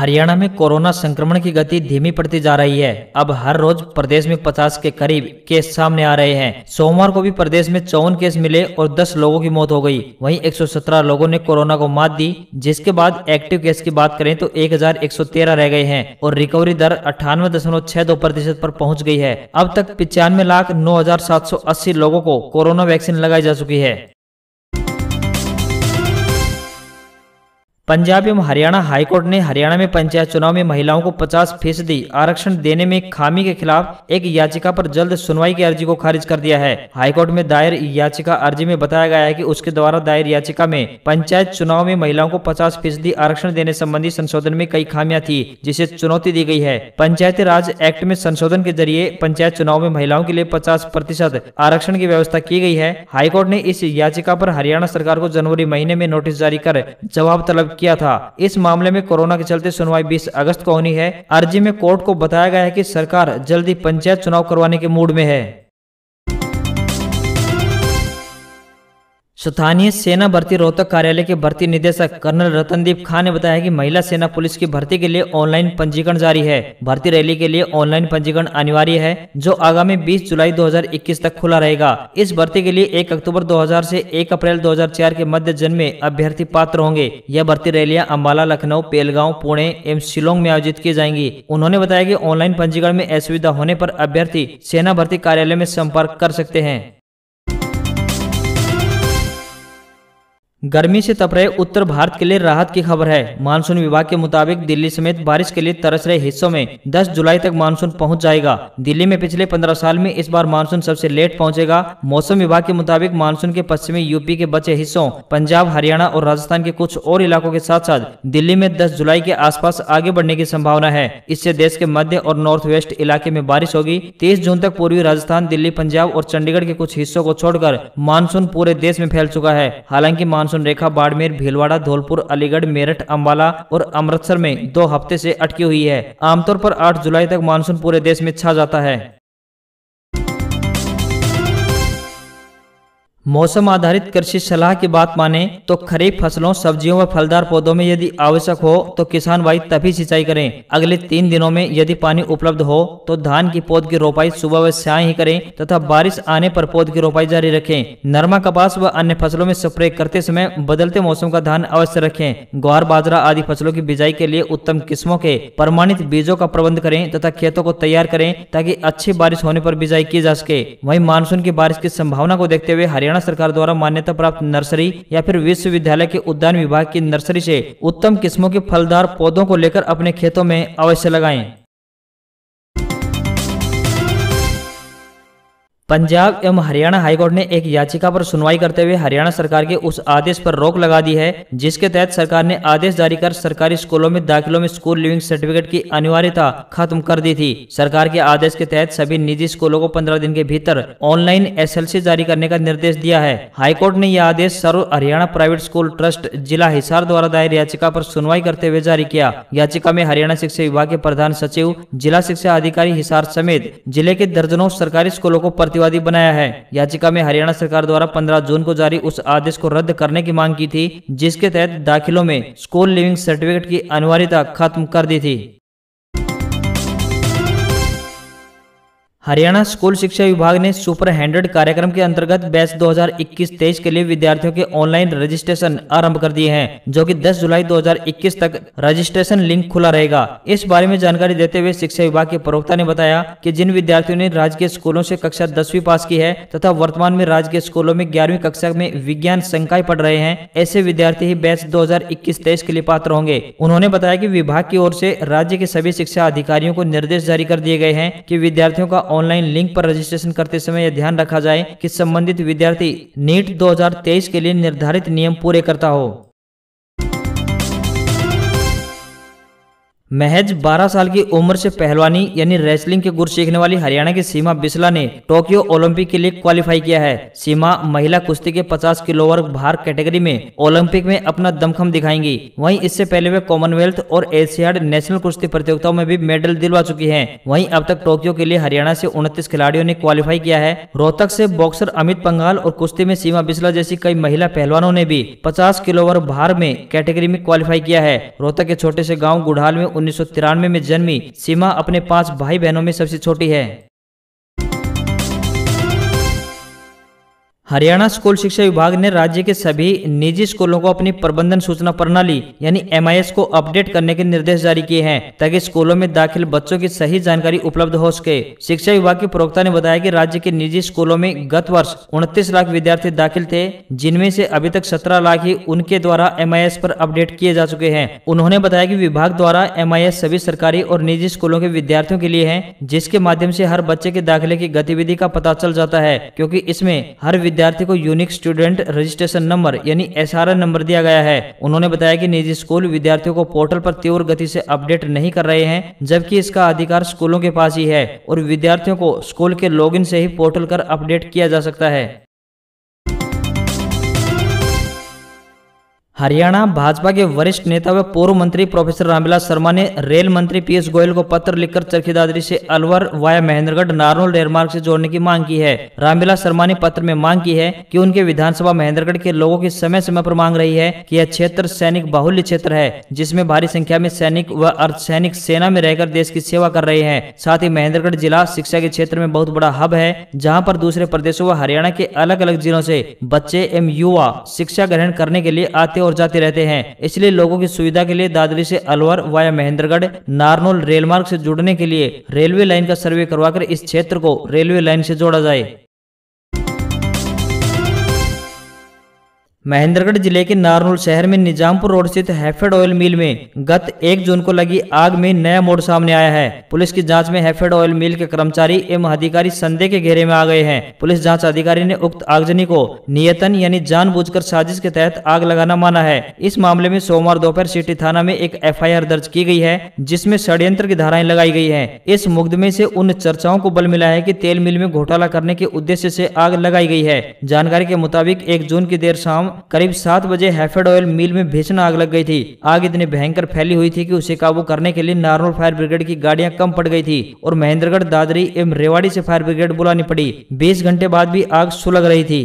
हरियाणा में कोरोना संक्रमण की गति धीमी पड़ती जा रही है अब हर रोज प्रदेश में 50 के करीब केस सामने आ रहे हैं सोमवार को भी प्रदेश में चौवन केस मिले और 10 लोगों की मौत हो गई वहीं 117 लोगों ने कोरोना को मात दी जिसके बाद एक्टिव केस की बात करें तो 1113 रह गए हैं और रिकवरी दर अठानवे दशमलव छह दो प्रतिशत आरोप पहुँच गयी है अब तक पिचानवे लाख नौ हजार सात सौ अस्सी लोगों को कोरोना वैक्सीन लगाई जा चुकी है पंजाब एवं हरियाणा हाईकोर्ट ने हरियाणा में पंचायत चुनाव में महिलाओं को 50 फीसदी आरक्षण देने में खामी के खिलाफ एक याचिका पर जल्द सुनवाई की अर्जी को खारिज कर दिया है हाईकोर्ट में दायर याचिका अर्जी में बताया गया है कि उसके द्वारा दायर याचिका में पंचायत चुनाव में महिलाओं को 50 फीसदी आरक्षण देने संबंधी संशोधन में कई खामियां थी जिसे चुनौती दी गई है पंचायती राज एक्ट में संशोधन के जरिए पंचायत चुनाव में महिलाओं के लिए पचास प्रतिशत आरक्षण की व्यवस्था की गई है हाईकोर्ट ने इस याचिका पर हरियाणा सरकार को जनवरी महीने में नोटिस जारी कर जवाब तलब किया था इस मामले में कोरोना के चलते सुनवाई 20 अगस्त को होनी है अर्जी में कोर्ट को बताया गया है कि सरकार जल्दी पंचायत चुनाव करवाने के मूड में है स्थानीय सेना भर्ती रोहतक कार्यालय के भर्ती निदेशक कर्नल रतनदीप खान ने बताया कि महिला सेना पुलिस की भर्ती के लिए ऑनलाइन पंजीकरण जारी है भर्ती रैली के लिए ऑनलाइन पंजीकरण अनिवार्य है जो आगामी 20 जुलाई 2021 तक खुला रहेगा इस भर्ती के लिए 1 अक्टूबर 2000 से 1 अप्रैल 2004 के मध्य जन्मे अभ्यर्थी पात्र होंगे यह भर्ती रैलियाँ अम्बाला लखनऊ पेलगांव पुणे एवं शिलोंग में आयोजित की जाएंगी उन्होंने बताया की ऑनलाइन पंजीकरण में असुविधा होने आरोप अभ्यर्थी सेना भर्ती कार्यालय में संपर्क कर सकते हैं गर्मी से तप रहे उत्तर भारत के लिए राहत की खबर है मानसून विभाग के मुताबिक दिल्ली समेत बारिश के लिए तरस रहे हिस्सों में 10 जुलाई तक मानसून पहुंच जाएगा दिल्ली में पिछले 15 साल में इस बार मानसून सबसे लेट पहुंचेगा मौसम विभाग के मुताबिक मानसून के पश्चिमी यूपी के बचे हिस्सों पंजाब हरियाणा और राजस्थान के कुछ और इलाकों के साथ साथ दिल्ली में दस जुलाई के आसपास आगे बढ़ने की संभावना है इससे देश के मध्य और नॉर्थ वेस्ट इलाके में बारिश होगी तेईस जून तक पूर्वी राजस्थान दिल्ली पंजाब और चंडीगढ़ के कुछ हिस्सों को छोड़कर मानसून पूरे देश में फैल चुका है हालांकि मानसून मानसून रेखा बाड़मेर भीलवाड़ा धौलपुर अलीगढ़ मेरठ अम्बाला और अमृतसर में दो हफ्ते ऐसी अटकी हुई है आमतौर आरोप आठ जुलाई तक मानसून पूरे देश में छा जाता है मौसम आधारित कृषि सलाह की बात माने तो खरीफ फसलों सब्जियों व फलदार पौधों में यदि आवश्यक हो तो किसान भाई तभी सिंचाई करें अगले तीन दिनों में यदि पानी उपलब्ध हो तो धान की पौध की रोपाई सुबह व साय ही करें तथा बारिश आने पर पौध की रोपाई जारी रखें नरमा कपास व अन्य फसलों में स्प्रे करते समय बदलते मौसम का धान अवश्य रखे ग्वार बाजरा आदि फसलों की बिजाई के लिए उत्तम किस्मों के प्रमाणित बीजों का प्रबंध करें तथा खेतों को तैयार करें ताकि अच्छी बारिश होने पर बिजाई की जा सके वही मानसून की बारिश की संभावना को देखते हुए हरियाणा हरियाणा सरकार द्वारा मान्यता प्राप्त नर्सरी या फिर विश्वविद्यालय के उद्यान विभाग की नर्सरी से उत्तम किस्मों के फलदार पौधों को लेकर अपने खेतों में अवश्य लगाएं पंजाब एवं हरियाणा हाईकोर्ट ने एक याचिका पर सुनवाई करते हुए हरियाणा सरकार के उस आदेश पर रोक लगा दी है जिसके तहत सरकार ने आदेश जारी कर सरकारी स्कूलों में दाखिलों में स्कूल लिविंग सर्टिफिकेट की अनिवार्यता खत्म कर दी थी सरकार के आदेश के तहत सभी निजी स्कूलों को पंद्रह दिन के भीतर ऑनलाइन एस जारी करने का निर्देश दिया है हाईकोर्ट ने यह आदेश सर्व हरियाणा प्राइवेट स्कूल ट्रस्ट जिला हिसार द्वारा दायर याचिका आरोप सुनवाई करते हुए जारी किया याचिका में हरियाणा शिक्षा विभाग के प्रधान सचिव जिला शिक्षा अधिकारी हिसार समेत जिले के दर्जनों सरकारी स्कूलों को प्रति प्रतिवादी बनाया है याचिका में हरियाणा सरकार द्वारा 15 जून को जारी उस आदेश को रद्द करने की मांग की थी जिसके तहत दाखिलों में स्कूल लिविंग सर्टिफिकेट की अनिवार्यता खत्म कर दी थी हरियाणा स्कूल शिक्षा विभाग ने सुपर हैंड्रेड कार्यक्रम के अंतर्गत बैच 2021-23 के लिए विद्यार्थियों के ऑनलाइन रजिस्ट्रेशन आरंभ कर दिए हैं जो कि 10 जुलाई 2021 तक रजिस्ट्रेशन लिंक खुला रहेगा इस बारे में जानकारी देते हुए शिक्षा विभाग के प्रवक्ता ने बताया कि जिन विद्यार्थियों ने राजकीय स्कूलों से कक्षा दसवीं पास की है तथा वर्तमान में राजकीय स्कूलों में ग्यारहवीं कक्षा में विज्ञान संकाय पढ़ रहे हैं ऐसे विद्यार्थी ही बैच दो हजार के लिए पात्र होंगे उन्होंने बताया की विभाग की ओर से राज्य के सभी शिक्षा अधिकारियों को निर्देश जारी कर दिए गए हैं की विद्यार्थियों का ऑनलाइन लिंक पर रजिस्ट्रेशन करते समय यह ध्यान रखा जाए कि संबंधित विद्यार्थी नीट 2023 के लिए निर्धारित नियम पूरे करता हो महज 12 साल की उम्र से पहलवानी यानी रेसलिंग के गुर सीखने वाली हरियाणा की सीमा बिस्ला ने टोक्यो ओलंपिक के लिए क्वालिफाई किया है सीमा महिला कुश्ती के 50 किलो वर्ग भार कैटेगरी में ओलंपिक में अपना दमखम दिखाएंगी वहीं इससे पहले वे कॉमनवेल्थ और एशियाड नेशनल कुश्ती प्रतियोगिताओं में भी मेडल दिलवा चुकी है वही अब तक टोक्यो के लिए हरियाणा ऐसी उनतीस खिलाड़ियों ने क्वालिफाई किया है रोहतक ऐसी बॉक्सर अमित पंगाल और कुश्ती में सीमा बिस्ला जैसी कई महिला पहलवानों ने भी पचास किलो वर्ग भार में कैटेगरी में क्वालिफाई किया है रोहतक के छोटे ऐसी गाँव गुढ़ाल में उन्नीस में जन्मी सीमा अपने पांच भाई बहनों में सबसे छोटी है हरियाणा स्कूल शिक्षा विभाग ने राज्य के सभी निजी स्कूलों को अपनी प्रबंधन सूचना प्रणाली यानी एम को अपडेट करने के निर्देश जारी किए हैं ताकि स्कूलों में दाखिल बच्चों की सही जानकारी उपलब्ध हो सके शिक्षा विभाग के प्रवक्ता ने बताया कि राज्य के निजी स्कूलों में गत वर्ष उनतीस लाख विद्यार्थी दाखिल थे जिनमें से अभी तक सत्रह लाख ही उनके द्वारा एम आई अपडेट किए जा चुके हैं उन्होंने बताया की विभाग द्वारा एम सभी सरकारी और निजी स्कूलों के विद्यार्थियों के लिए है जिसके माध्यम से हर बच्चे के दाखिले की गतिविधि का पता चल जाता है क्योंकि इसमें हर विद्या विद्यार्थी को यूनिक स्टूडेंट रजिस्ट्रेशन नंबर यानी एस नंबर दिया गया है उन्होंने बताया कि निजी स्कूल विद्यार्थियों को पोर्टल पर तीव्र गति से अपडेट नहीं कर रहे हैं जबकि इसका अधिकार स्कूलों के पास ही है और विद्यार्थियों को स्कूल के लॉगिन से ही पोर्टल कर अपडेट किया जा सकता है हरियाणा भाजपा के वरिष्ठ नेता व पूर्व मंत्री प्रोफेसर रामविलास शर्मा ने रेल मंत्री पीयूष गोयल को पत्र लिखकर चरखी दादरी से अलवर वाया महेंद्रगढ़ नारनौल रेलमार्ग से जोड़ने की मांग की है रामविलास शर्मा ने पत्र में मांग की है कि उनके विधानसभा महेंद्रगढ़ के लोगों की समय समय पर मांग रही है कि यह क्षेत्र सैनिक बाहुल्य क्षेत्र है जिसमे भारी संख्या में सैनिक व अर्धसैनिक सेना में रहकर देश की सेवा कर रहे हैं साथ ही महेंद्रगढ़ जिला शिक्षा के क्षेत्र में बहुत बड़ा हब है जहाँ पर दूसरे प्रदेशों व हरियाणा के अलग अलग जिलों से बच्चे एवं युवा शिक्षा ग्रहण करने के लिए आते और और जाते रहते हैं इसलिए लोगों की सुविधा के लिए दादरी से अलवर वाया महेंद्रगढ़ रेल रेलमार्ग से जुड़ने के लिए रेलवे लाइन का सर्वे करवाकर इस क्षेत्र को रेलवे लाइन से जोड़ा जाए महेंद्रगढ़ जिले के नारनूल शहर में निजामपुर रोड स्थित हैफेड ऑयल मिल में गत 1 जून को लगी आग में नया मोड़ सामने आया है पुलिस की जांच में हैफेड ऑयल मिल के कर्मचारी एवं अधिकारी संदेह के घेरे में आ गए हैं पुलिस जांच अधिकारी ने उक्त आगजनी को नियतन यानी जानबूझकर साजिश के तहत आग लगाना माना है इस मामले में सोमवार दोपहर सिटी थाना में एक एफ दर्ज की गयी है जिसमे षड्यंत्र की धाराएं लगाई गयी है इस मुकदमे ऐसी उन चर्चाओं को बल मिला है की तेल मिल में घोटाला करने के उद्देश्य ऐसी आग लगाई गयी है जानकारी के मुताबिक एक जून की देर शाम करीब सात बजे हैफेड ऑयल मिल में भीषण आग लग गई थी आग इतनी भयंकर फैली हुई थी कि उसे काबू करने के लिए नारनौल फायर ब्रिगेड की गाड़ियां कम पड़ गई थी और महेंद्रगढ़ दादरी एवं रेवाड़ी से फायर ब्रिगेड बुलानी पड़ी बीस घंटे बाद भी आग सुलग रही थी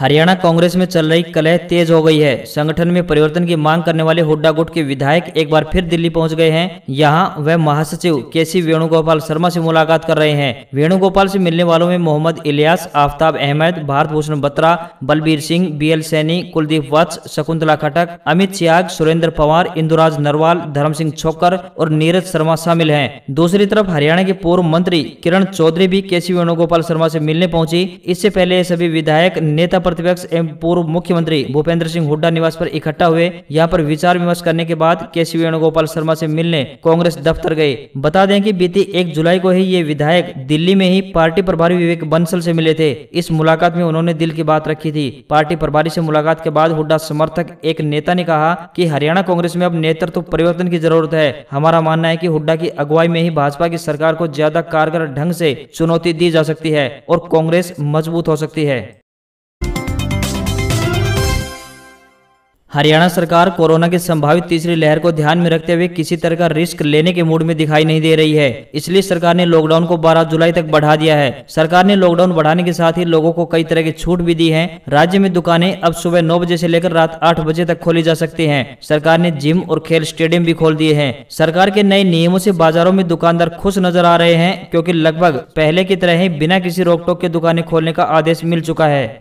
हरियाणा कांग्रेस में चल रही कलह तेज हो गई है संगठन में परिवर्तन की मांग करने वाले हुड्डा गुट के विधायक एक बार फिर दिल्ली पहुंच गए हैं यहां वह महासचिव के सी वेणुगोपाल शर्मा से मुलाकात कर रहे हैं वेणुगोपाल से मिलने वालों में मोहम्मद इलियास आफ्ताब अहमद भारत भूषण बत्रा बलबीर सिंह बी एल सैनी कुलदीप वत्स शकुंतला खटक अमित सियाग सुरेंद्र पवार इंदुराज नरवाल धर्म सिंह छोकर और नीरज शर्मा शामिल है दूसरी तरफ हरियाणा के पूर्व मंत्री किरण चौधरी भी के सी वेणुगोपाल शर्मा से मिलने पहुंची इससे पहले सभी विधायक नेता प्रतिपक्ष एवं पूर्व मुख्यमंत्री भूपेंद्र सिंह हुड्डा निवास पर इकट्ठा हुए यहाँ पर विचार विमर्श करने के बाद के सी वेणुगोपाल शर्मा से मिलने कांग्रेस दफ्तर गए बता दें कि बीती एक जुलाई को ही ये विधायक दिल्ली में ही पार्टी प्रभारी विवेक बंसल से मिले थे इस मुलाकात में उन्होंने दिल की बात रखी थी पार्टी प्रभारी से मुलाकात के बाद हुड्डा समर्थक एक नेता ने कहा की हरियाणा कांग्रेस में अब नेतृत्व परिवर्तन की जरूरत है हमारा मानना है कि हुड्डा की अगुवाई में ही भाजपा की सरकार को ज्यादा कारगर ढंग से चुनौती दी जा सकती है और कांग्रेस मजबूत हो सकती है हरियाणा सरकार कोरोना के संभावित तीसरी लहर को ध्यान में रखते हुए किसी तरह का रिस्क लेने के मूड में दिखाई नहीं दे रही है इसलिए सरकार ने लॉकडाउन को 12 जुलाई तक बढ़ा दिया है सरकार ने लॉकडाउन बढ़ाने के साथ ही लोगों को कई तरह की छूट भी दी है राज्य में दुकानें अब सुबह नौ बजे ऐसी लेकर रात आठ बजे तक खोली जा सकती है सरकार ने जिम और खेल स्टेडियम भी खोल दिए है सरकार के नए नियमों ऐसी बाजारों में दुकानदार खुश नजर आ रहे हैं क्यूँकी लगभग पहले की तरह ही बिना किसी रोक टोक के दुकानें खोलने का आदेश मिल चुका है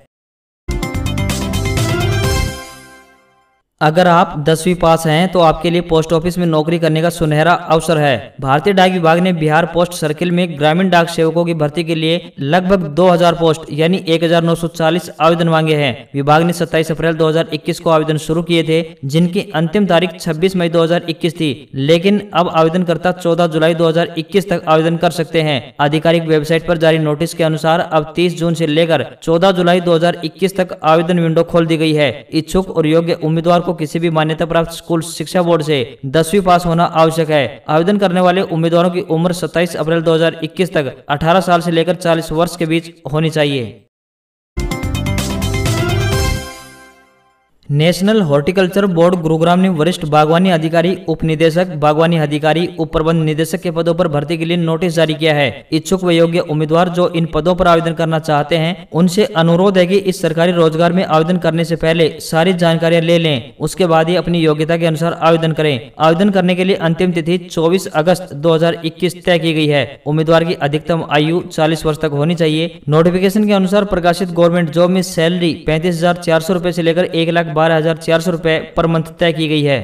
अगर आप दसवीं पास हैं तो आपके लिए पोस्ट ऑफिस में नौकरी करने का सुनहरा अवसर है भारतीय डाक विभाग ने बिहार पोस्ट सर्किल में ग्रामीण डाक सेवकों की भर्ती के लिए लगभग 2000 पोस्ट यानी 1940 आवेदन मांगे हैं विभाग ने 27 अप्रैल 2021 को आवेदन शुरू किए थे जिनकी अंतिम तारीख 26 मई 2021 थी लेकिन अब आवेदनकर्ता चौदह जुलाई दो तक आवेदन कर सकते हैं आधिकारिक वेबसाइट आरोप जारी नोटिस के अनुसार अब तीस जून ऐसी लेकर चौदह जुलाई दो तक आवेदन विंडो खोल दी गयी है इच्छुक और योग्य उम्मीदवार को किसी भी मान्यता प्राप्त स्कूल शिक्षा बोर्ड से दसवीं पास होना आवश्यक है आवेदन करने वाले उम्मीदवारों की उम्र 27 अप्रैल 2021 तक 18 साल से लेकर 40 वर्ष के बीच होनी चाहिए नेशनल हॉर्टिकल्चर बोर्ड गुरुग्राम ने वरिष्ठ बागवानी अधिकारी उप निदेशक बागवानी अधिकारी उप प्रबंध निदेशक के पदों पर भर्ती के लिए नोटिस जारी किया है इच्छुक व योग्य उम्मीदवार जो इन पदों पर आवेदन करना चाहते हैं उनसे अनुरोध है कि इस सरकारी रोजगार में आवेदन करने से पहले सारी जानकारियां ले लें उसके बाद ही अपनी योग्यता के अनुसार आवेदन करें आवेदन करने के लिए अंतिम तिथि चौबीस अगस्त दो तय की गई है उम्मीदवार की अधिकतम आयु चालीस वर्ष तक होनी चाहिए नोटिफिकेशन के अनुसार प्रकाशित गवर्नमेंट जॉब में सैलरी पैंतीस हजार से लेकर एक लाख बारह रुपए पर मंथ तय की गई है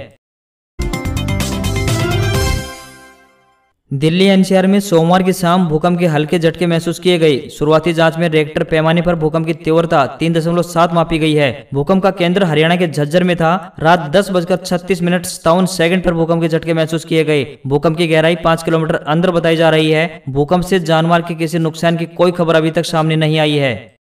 दिल्ली एनसीआर में सोमवार की शाम भूकंप के हल्के झटके महसूस किए गए शुरुआती जांच में रेक्टर पैमाने पर भूकंप की तीव्रता 3.7 मापी गई है भूकंप का केंद्र हरियाणा के झज्जर में था रात दस बजकर छत्तीस मिनट सत्तावन सेकंड पर भूकंप के झटके महसूस किए गए भूकंप की गहराई 5 किलोमीटर अंदर बताई जा रही है भूकंप से जानवर के किसी नुकसान की कोई खबर अभी तक सामने नहीं आई है